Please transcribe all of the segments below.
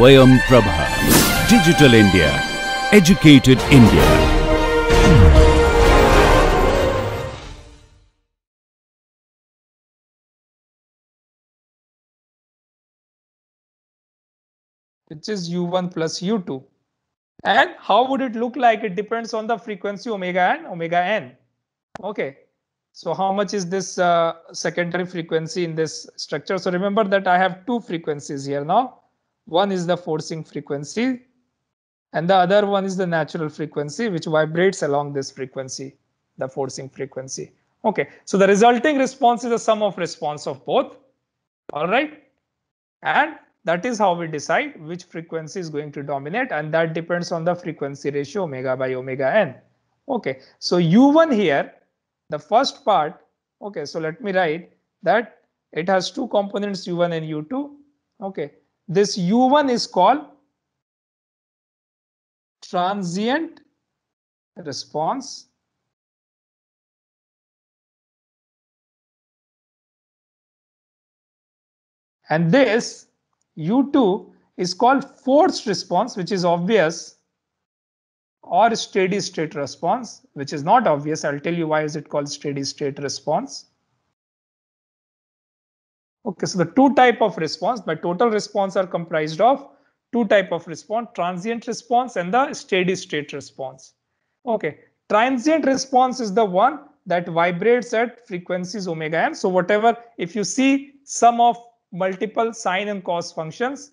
Swayam Prabha. Digital India. Educated India. which is u1 plus u2. And how would it look like? It depends on the frequency omega and omega n. Okay. So how much is this uh, secondary frequency in this structure? So remember that I have two frequencies here now. One is the forcing frequency, and the other one is the natural frequency, which vibrates along this frequency, the forcing frequency. Okay, so the resulting response is the sum of response of both. All right, and that is how we decide which frequency is going to dominate, and that depends on the frequency ratio omega by omega n. Okay, so u1 here, the first part, okay, so let me write that it has two components u1 and u2. Okay, this u1 is called transient response and this u2 is called forced response which is obvious or steady state response which is not obvious i'll tell you why is it called steady state response Okay, so the two type of response, my total response are comprised of two type of response, transient response and the steady state response. Okay, transient response is the one that vibrates at frequencies omega n. So whatever, if you see sum of multiple sine and cos functions,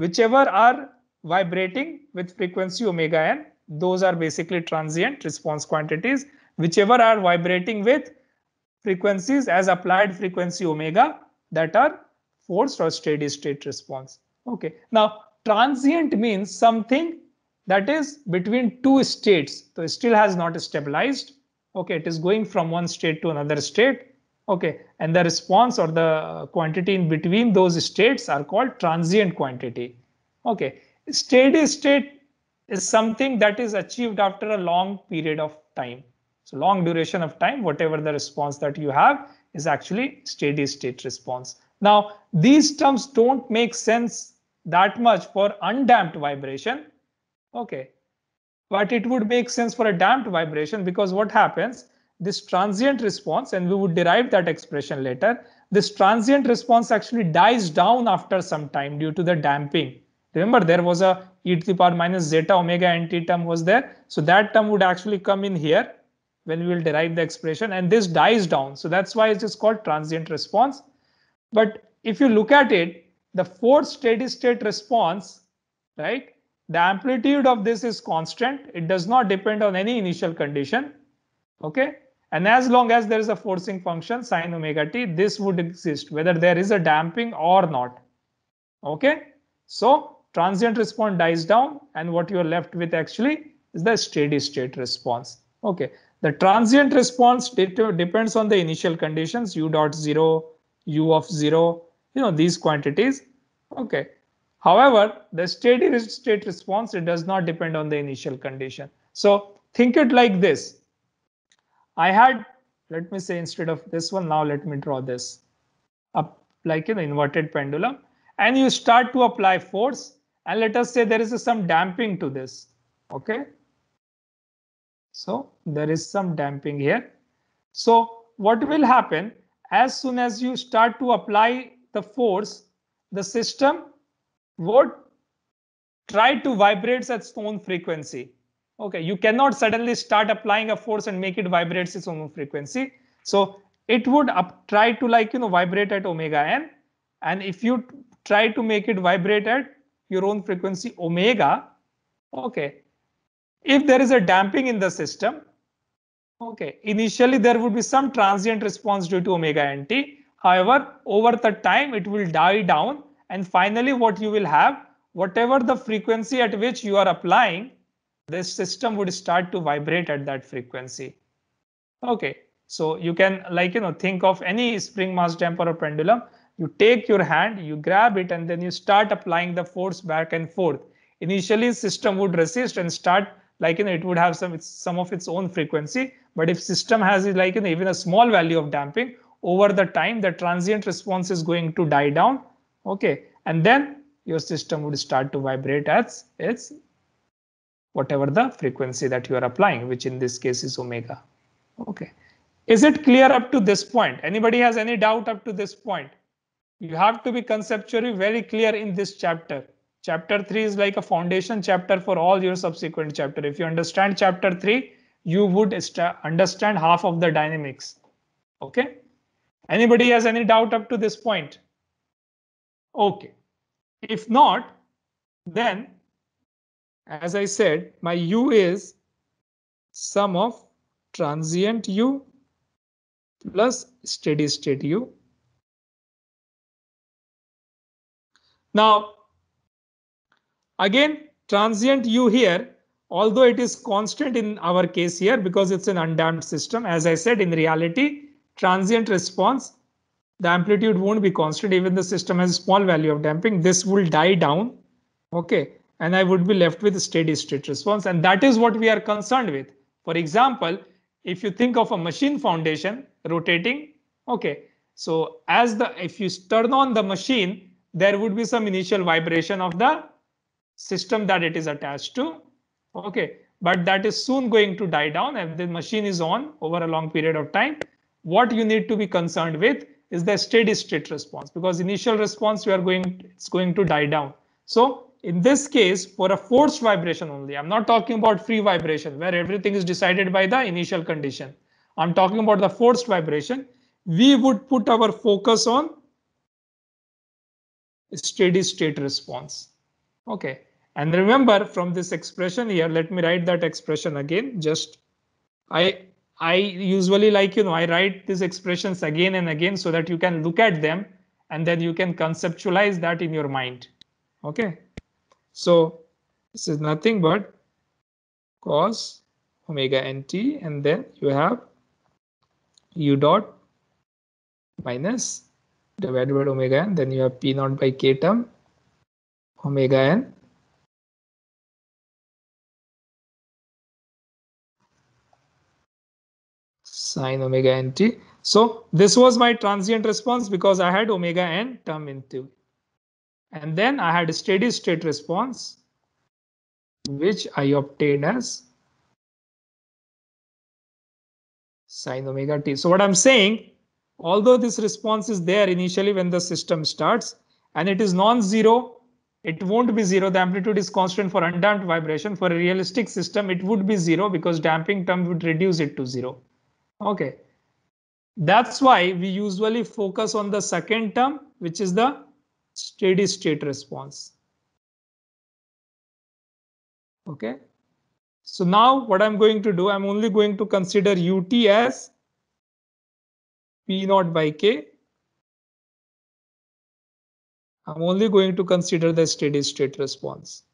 whichever are vibrating with frequency omega n, those are basically transient response quantities. Whichever are vibrating with frequencies as applied frequency omega, that are forced or steady state response. Okay. Now, transient means something that is between two states. So it still has not stabilized. Okay. It is going from one state to another state. Okay. And the response or the quantity in between those states are called transient quantity. Okay. Steady state is something that is achieved after a long period of time. So long duration of time, whatever the response that you have, is actually steady state response. Now, these terms don't make sense that much for undamped vibration. Okay, but it would make sense for a damped vibration because what happens? This transient response, and we would derive that expression later, this transient response actually dies down after some time due to the damping. Remember, there was a e to the power minus zeta omega nt term was there. So that term would actually come in here when we will derive the expression and this dies down. So that's why it is called transient response. But if you look at it, the fourth steady state response, right? The amplitude of this is constant. It does not depend on any initial condition. Okay. And as long as there is a forcing function sine omega t, this would exist whether there is a damping or not. Okay. So transient response dies down and what you are left with actually is the steady state response. Okay. The transient response depends on the initial conditions u dot 0, u of 0, you know, these quantities. Okay. However, the steady state response, it does not depend on the initial condition. So think it like this. I had, let me say instead of this one, now let me draw this up like an inverted pendulum. And you start to apply force. And let us say there is a, some damping to this. Okay. So there is some damping here. So what will happen as soon as you start to apply the force, the system would try to vibrate at its own frequency. Okay, you cannot suddenly start applying a force and make it vibrate its own frequency. So it would up, try to like, you know, vibrate at omega n. And if you try to make it vibrate at your own frequency omega, okay, if there is a damping in the system, okay, initially there would be some transient response due to omega nt. However, over the time it will die down and finally what you will have, whatever the frequency at which you are applying, this system would start to vibrate at that frequency. Okay, so you can like, you know, think of any spring mass damper or pendulum. You take your hand, you grab it, and then you start applying the force back and forth. Initially, system would resist and start like you know, it would have some some of its own frequency. But if system has like even a small value of damping over the time, the transient response is going to die down. Okay, and then your system would start to vibrate at its whatever the frequency that you are applying, which in this case is omega. Okay, is it clear up to this point? Anybody has any doubt up to this point? You have to be conceptually very clear in this chapter chapter 3 is like a foundation chapter for all your subsequent chapter if you understand chapter 3 you would understand half of the dynamics okay anybody has any doubt up to this point okay if not then as i said my u is sum of transient u plus steady state u now Again, transient u here, although it is constant in our case here because it's an undamped system, as I said, in reality, transient response, the amplitude won't be constant. Even the system has a small value of damping. This will die down. Okay. And I would be left with steady state response. And that is what we are concerned with. For example, if you think of a machine foundation rotating, okay. So as the, if you turn on the machine, there would be some initial vibration of the system that it is attached to. Okay, but that is soon going to die down and the machine is on over a long period of time. What you need to be concerned with is the steady state response because initial response you are going it's going to die down. So in this case, for a forced vibration only, I'm not talking about free vibration where everything is decided by the initial condition. I'm talking about the forced vibration. We would put our focus on steady state response. Okay, and remember from this expression here, let me write that expression again. Just I I usually like, you know, I write these expressions again and again so that you can look at them and then you can conceptualize that in your mind. OK, so this is nothing but cos omega nt and then you have u dot minus divided by omega n then you have p naught by k term omega n sine omega n t. So this was my transient response because I had omega n term into. And then I had a steady state response, which I obtained as sine omega t. So what I'm saying, although this response is there initially when the system starts and it is non-zero, it won't be zero. The amplitude is constant for undamped vibration. For a realistic system, it would be zero because damping term would reduce it to zero. Okay. That's why we usually focus on the second term, which is the steady state response. Okay. So now what I'm going to do, I'm only going to consider ut as P naught by K. I'm only going to consider the steady state response.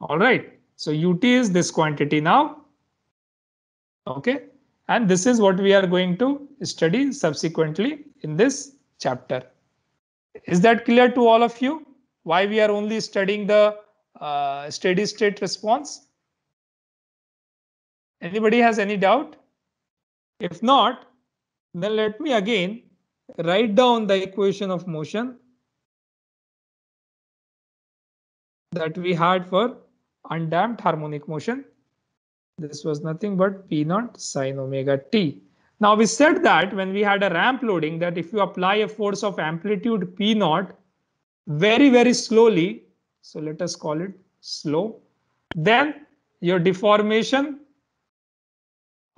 All right, so ut is this quantity now. Okay. And this is what we are going to study subsequently in this chapter. Is that clear to all of you? Why we are only studying the uh, steady state response? Anybody has any doubt? If not, then let me again write down the equation of motion that we had for undamped harmonic motion. This was nothing but P naught sine omega t. Now we said that when we had a ramp loading that if you apply a force of amplitude P naught very, very slowly, so let us call it slow, then your deformation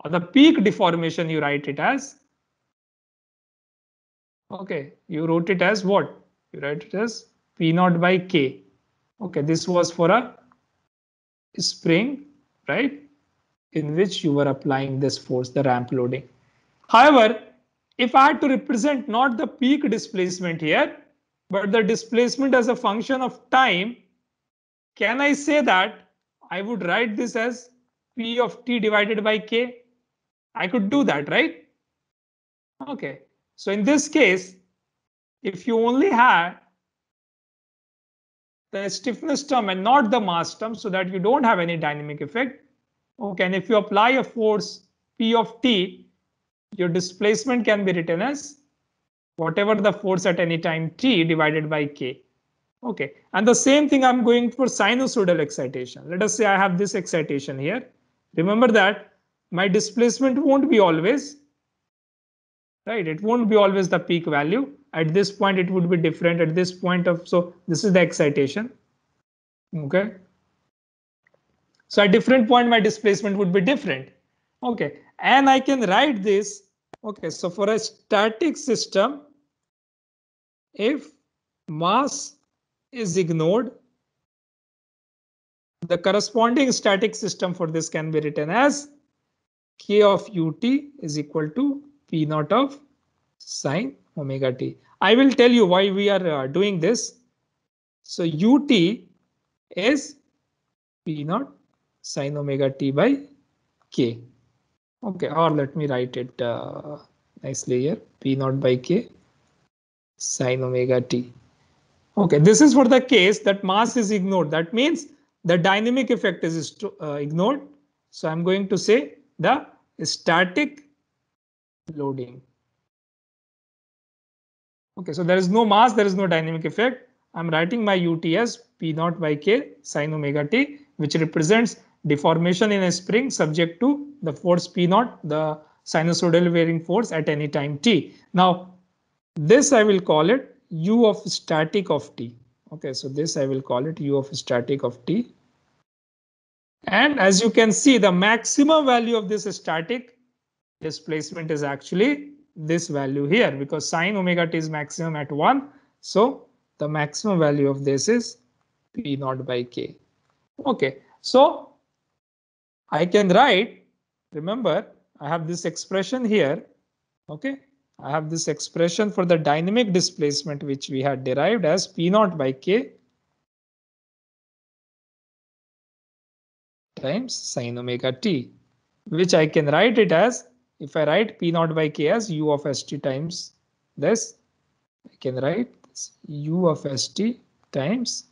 or the peak deformation you write it as okay you wrote it as what you write it as p naught by k okay this was for a spring right in which you were applying this force, the ramp loading. However, if I had to represent not the peak displacement here, but the displacement as a function of time, can I say that I would write this as P of t divided by k? I could do that, right? Okay, so in this case, if you only had the stiffness term and not the mass term so that you don't have any dynamic effect, Okay, and if you apply a force P of t, your displacement can be written as whatever the force at any time t divided by k. Okay, and the same thing I'm going for sinusoidal excitation. Let us say I have this excitation here. Remember that my displacement won't be always, right? It won't be always the peak value. At this point, it would be different. At this point of, so this is the excitation. Okay, so at different point, my displacement would be different. Okay, and I can write this. Okay, so for a static system, if mass is ignored, the corresponding static system for this can be written as k of ut is equal to p naught of sine omega t. I will tell you why we are uh, doing this. So ut is p naught sine omega t by k. Okay, or let me write it uh, nicely here, p naught by k sine omega t. Okay, this is for the case that mass is ignored. That means the dynamic effect is uh, ignored. So I'm going to say the static loading. Okay, so there is no mass, there is no dynamic effect. I'm writing my UTS P naught by K sine omega t, which represents deformation in a spring subject to the force P naught, the sinusoidal varying force at any time t. Now, this I will call it u of static of t. Okay, so this I will call it u of static of t. And as you can see, the maximum value of this static displacement is actually this value here because sine omega t is maximum at 1. So the maximum value of this is p naught by k. Okay, so I can write, remember, I have this expression here. Okay, I have this expression for the dynamic displacement, which we had derived as P naught by K times sine omega t, which I can write it as, if I write P naught by K as U of ST times this, I can write this U of ST times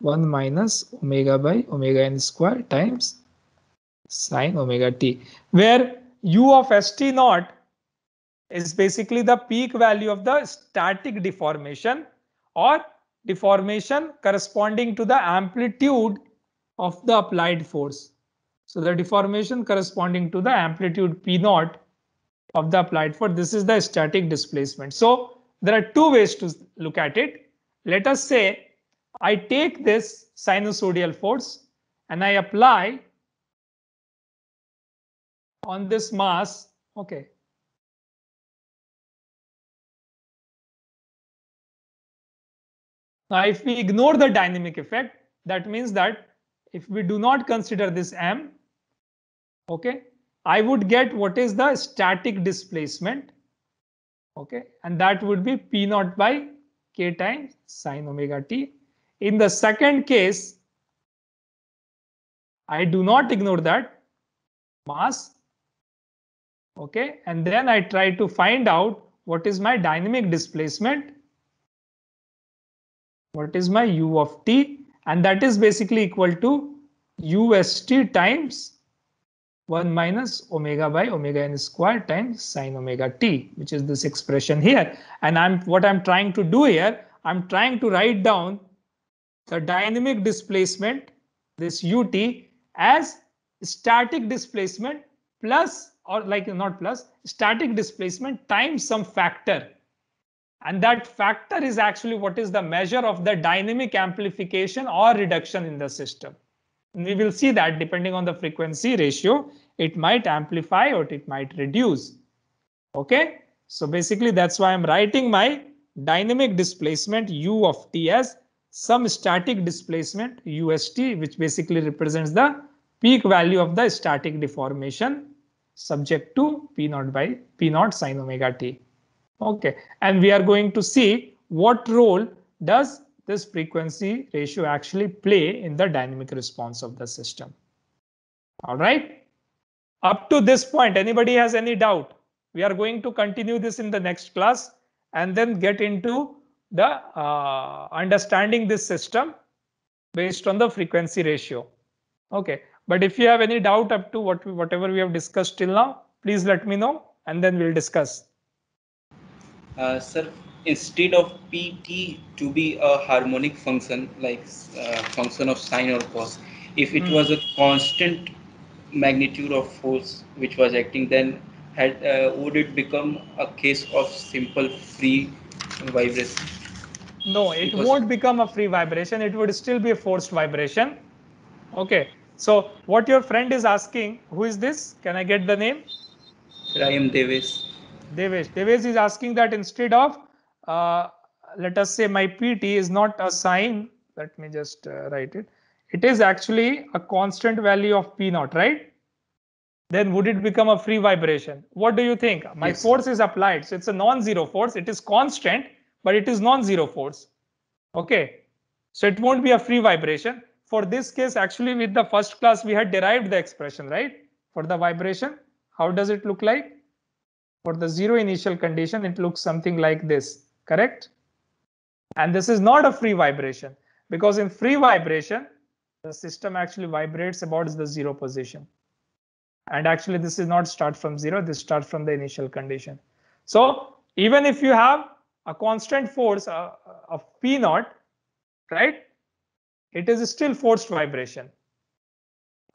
1 minus omega by omega n square times sine omega t, where u of st naught is basically the peak value of the static deformation or deformation corresponding to the amplitude of the applied force. So the deformation corresponding to the amplitude P naught of the applied force, this is the static displacement. So there are two ways to look at it. Let us say I take this sinusoidal force and I apply on this mass, okay. Now, if we ignore the dynamic effect, that means that if we do not consider this m, okay, I would get what is the static displacement, okay, and that would be p naught by k times sine omega t. In the second case, I do not ignore that mass okay and then i try to find out what is my dynamic displacement what is my u of t and that is basically equal to ust times 1 minus omega by omega n square times sine omega t which is this expression here and i'm what i'm trying to do here i'm trying to write down the dynamic displacement this ut as static displacement plus or like not plus static displacement times some factor and that factor is actually what is the measure of the dynamic amplification or reduction in the system and we will see that depending on the frequency ratio it might amplify or it might reduce okay so basically that's why i'm writing my dynamic displacement u of t as some static displacement ust which basically represents the peak value of the static deformation subject to P naught by P naught sine omega t. Okay, and we are going to see what role does this frequency ratio actually play in the dynamic response of the system. All right, up to this point, anybody has any doubt? We are going to continue this in the next class and then get into the uh, understanding this system based on the frequency ratio. Okay, but if you have any doubt up to what we, whatever we have discussed till now, please let me know and then we'll discuss. Uh, sir, instead of pt to be a harmonic function like uh, function of sine or cos, if it mm. was a constant magnitude of force which was acting, then had, uh, would it become a case of simple free vibration? No, it because won't become a free vibration. It would still be a forced vibration. Okay so what your friend is asking, who is this? Can I get the name? I am Devesh. Devesh. Devesh is asking that instead of, uh, let us say my PT is not a sine. Let me just uh, write it. It is actually a constant value of P naught, right? Then would it become a free vibration? What do you think? My yes. force is applied. So it's a non-zero force. It is constant, but it is non-zero force. Okay. So it won't be a free vibration for this case, actually with the first class, we had derived the expression, right? For the vibration, how does it look like? For the zero initial condition, it looks something like this, correct? And this is not a free vibration because in free vibration, the system actually vibrates about the zero position. And actually, this is not start from zero, this starts from the initial condition. So even if you have a constant force a a P of P naught, right? it is still forced vibration.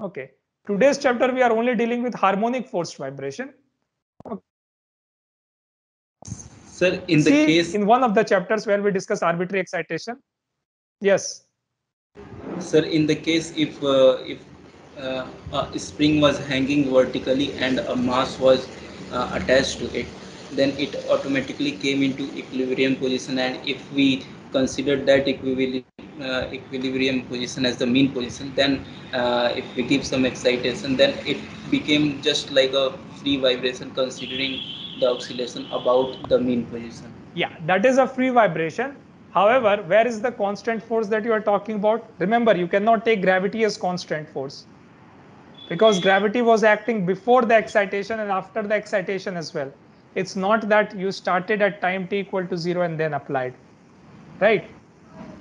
Okay. Today's chapter, we are only dealing with harmonic forced vibration. Okay. Sir, in See, the case... In one of the chapters where we discuss arbitrary excitation. Yes. Sir, in the case if, uh, if uh, a spring was hanging vertically and a mass was uh, attached to it, then it automatically came into equilibrium position and if we consider that equilibrium uh, equilibrium position as the mean position then uh, if we give some excitation then it became just like a free vibration considering the oscillation about the mean position yeah that is a free vibration however where is the constant force that you are talking about remember you cannot take gravity as constant force because gravity was acting before the excitation and after the excitation as well it's not that you started at time t equal to 0 and then applied right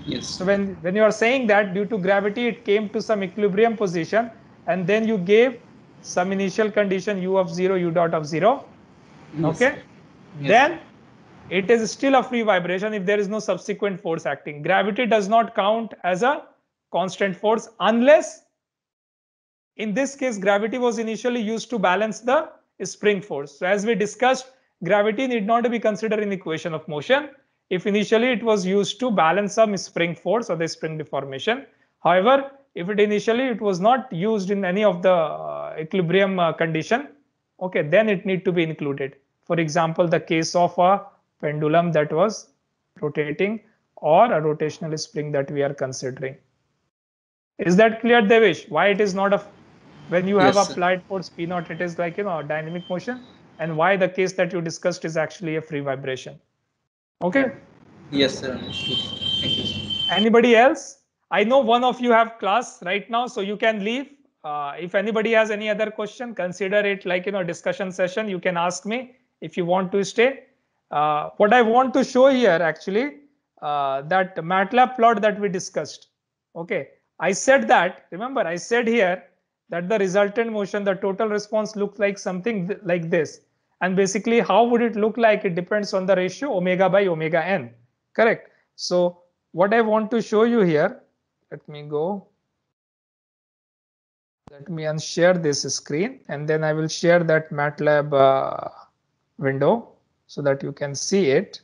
Yes. So when, when you are saying that due to gravity, it came to some equilibrium position and then you gave some initial condition u of 0, u dot of 0. Yes. Okay. Yes. Then it is still a free vibration if there is no subsequent force acting. Gravity does not count as a constant force unless in this case, gravity was initially used to balance the spring force. So as we discussed, gravity need not be considered in equation of motion. If initially it was used to balance some spring force or the spring deformation. However, if it initially it was not used in any of the uh, equilibrium uh, condition, okay, then it need to be included. For example, the case of a pendulum that was rotating or a rotational spring that we are considering. Is that clear, Devish? Why it is not a when you have applied force P naught, it is like you know dynamic motion, and why the case that you discussed is actually a free vibration. Okay. Yes, sir. Thank you. Sir. Anybody else? I know one of you have class right now, so you can leave. Uh, if anybody has any other question, consider it like you know discussion session. You can ask me if you want to stay. Uh, what I want to show here actually uh, that MATLAB plot that we discussed. Okay, I said that. Remember, I said here that the resultant motion, the total response looks like something th like this. And basically, how would it look like? It depends on the ratio omega by omega n, correct? So what I want to show you here, let me go. Let me unshare this screen and then I will share that MATLAB uh, window so that you can see it.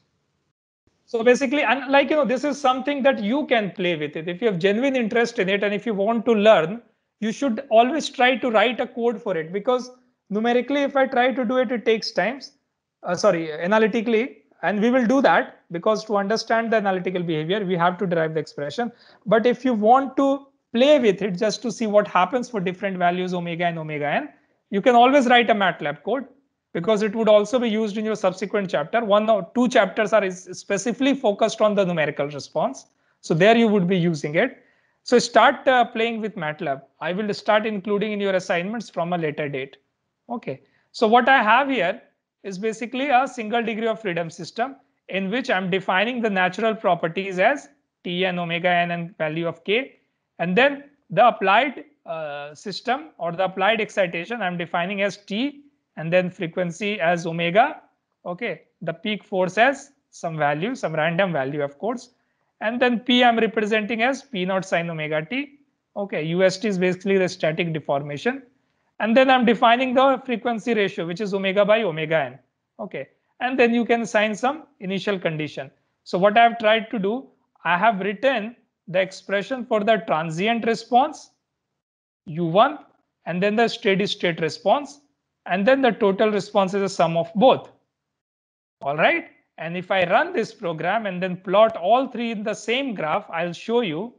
So basically, and like, you know, this is something that you can play with it. If you have genuine interest in it and if you want to learn, you should always try to write a code for it because numerically if i try to do it it takes times uh, sorry analytically and we will do that because to understand the analytical behavior we have to derive the expression but if you want to play with it just to see what happens for different values omega and omega n you can always write a matlab code because it would also be used in your subsequent chapter one or two chapters are specifically focused on the numerical response so there you would be using it so start uh, playing with matlab i will start including in your assignments from a later date Okay. So what I have here is basically a single degree of freedom system in which I'm defining the natural properties as T and omega n and value of K. And then the applied uh, system or the applied excitation I'm defining as T and then frequency as omega. Okay. The peak force as some value, some random value, of course. And then P I'm representing as P naught sine omega T. Okay. UST is basically the static deformation. And then I'm defining the frequency ratio, which is omega by omega n. Okay. And then you can assign some initial condition. So what I've tried to do, I have written the expression for the transient response u1 and then the steady state response and then the total response is a sum of both. All right. And if I run this program and then plot all three in the same graph, I'll show you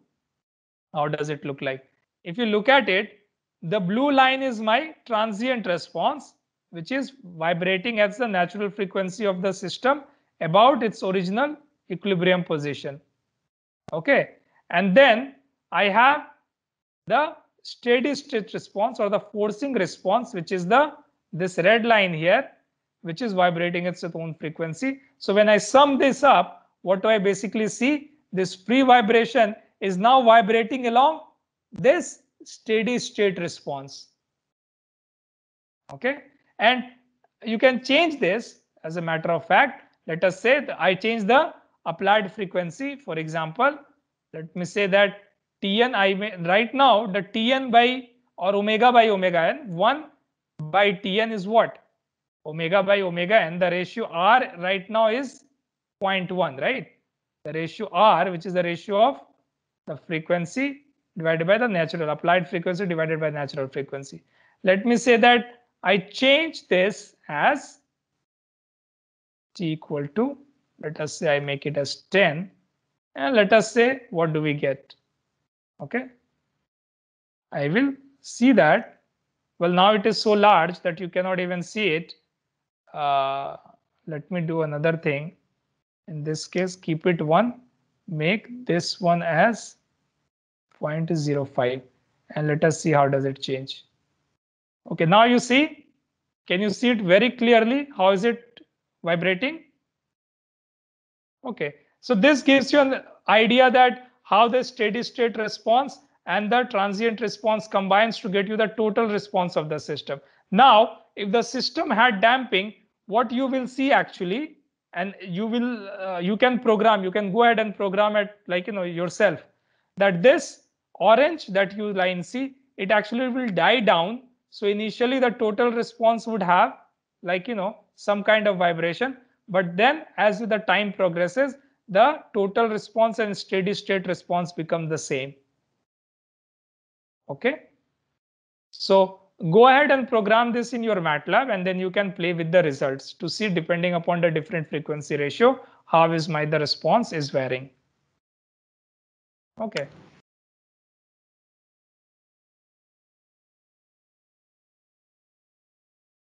how does it look like. If you look at it, the blue line is my transient response, which is vibrating at the natural frequency of the system about its original equilibrium position. Okay, and then I have the steady state response or the forcing response, which is the this red line here, which is vibrating at its own frequency. So when I sum this up, what do I basically see? This free vibration is now vibrating along this steady state response. Okay, and you can change this as a matter of fact. Let us say I change the applied frequency. For example, let me say that Tn, I may, right now the Tn by or omega by omega n, 1 by Tn is what? Omega by omega n, the ratio R right now is 0.1, right? The ratio R, which is the ratio of the frequency divided by the natural, applied frequency divided by natural frequency. Let me say that I change this as t equal to, let us say I make it as 10 and let us say what do we get? Okay. I will see that. Well, now it is so large that you cannot even see it. Uh, let me do another thing. In this case, keep it 1, make this one as 0.05 and let us see how does it change. Okay, now you see, can you see it very clearly? How is it vibrating? Okay, so this gives you an idea that how the steady state response and the transient response combines to get you the total response of the system. Now, if the system had damping, what you will see actually, and you will, uh, you can program, you can go ahead and program it like, you know, yourself that this orange that you line see, it actually will die down. So initially the total response would have like, you know, some kind of vibration. But then as the time progresses, the total response and steady state response become the same. Okay. So go ahead and program this in your MATLAB and then you can play with the results to see depending upon the different frequency ratio, how is my the response is varying. Okay.